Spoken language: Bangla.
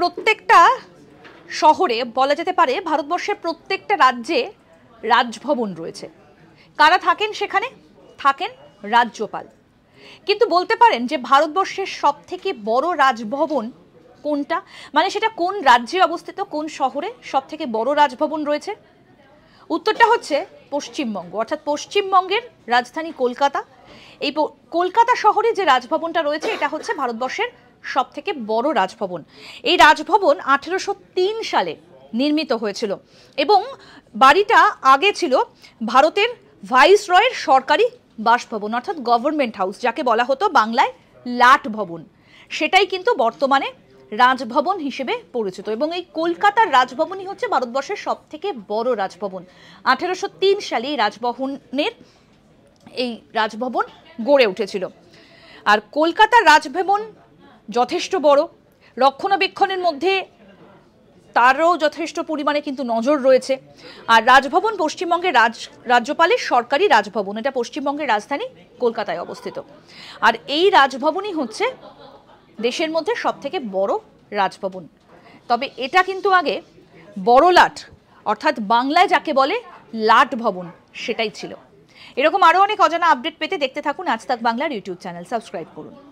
প্রত্যেকটা শহরে বলা যেতে পারে ভারতবর্ষের প্রত্যেকটা রাজ্যে রাজভবন রয়েছে কারা থাকেন সেখানে থাকেন রাজ্যপাল কিন্তু বলতে পারেন যে ভারতবর্ষের সব থেকে বড় রাজভবন কোনটা মানে সেটা কোন রাজ্যে অবস্থিত কোন শহরে সব থেকে বড় রাজভবন রয়েছে উত্তরটা হচ্ছে পশ্চিমবঙ্গ অর্থাৎ পশ্চিমবঙ্গের রাজধানী কলকাতা এই কলকাতা শহরে যে রাজভবনটা রয়েছে এটা হচ্ছে ভারতবর্ষের সব থেকে বড় রাজভবন এই রাজভবন আঠেরোশো সালে নির্মিত হয়েছিল এবং বাড়িটা আগে ছিল ভারতের ভাইসরয়ের সরকারি বাসভবন অর্থাৎ গভর্নমেন্ট হাউস যাকে বলা হতো বাংলায় লাট ভবন সেটাই কিন্তু বর্তমানে রাজভবন হিসেবে পরিচিত এবং এই কলকাতার রাজভবনই হচ্ছে ভারতবর্ষের সব থেকে বড় রাজভবন আঠেরোশো সালে এই রাজভবনের এই রাজভবন গড়ে উঠেছিল আর কলকাতার রাজভবন যথেষ্ট বড় রক্ষণাবেক্ষণের মধ্যে তারও যথেষ্ট পরিমাণে কিন্তু নজর রয়েছে আর রাজভবন পশ্চিমবঙ্গের রাজ রাজ্যপালের সরকারি রাজভবন এটা পশ্চিমবঙ্গের রাজধানী কলকাতায় অবস্থিত আর এই রাজভবনই হচ্ছে দেশের মধ্যে সবথেকে বড় রাজভবন তবে এটা কিন্তু আগে বড় লাট অর্থাৎ বাংলায় যাকে বলে লাট ভবন সেটাই ছিল এরকম আরও অনেক অজানা আপডেট পেতে দেখতে থাকুন আজ তাক বাংলার ইউটিউব চ্যানেল সাবস্ক্রাইব করুন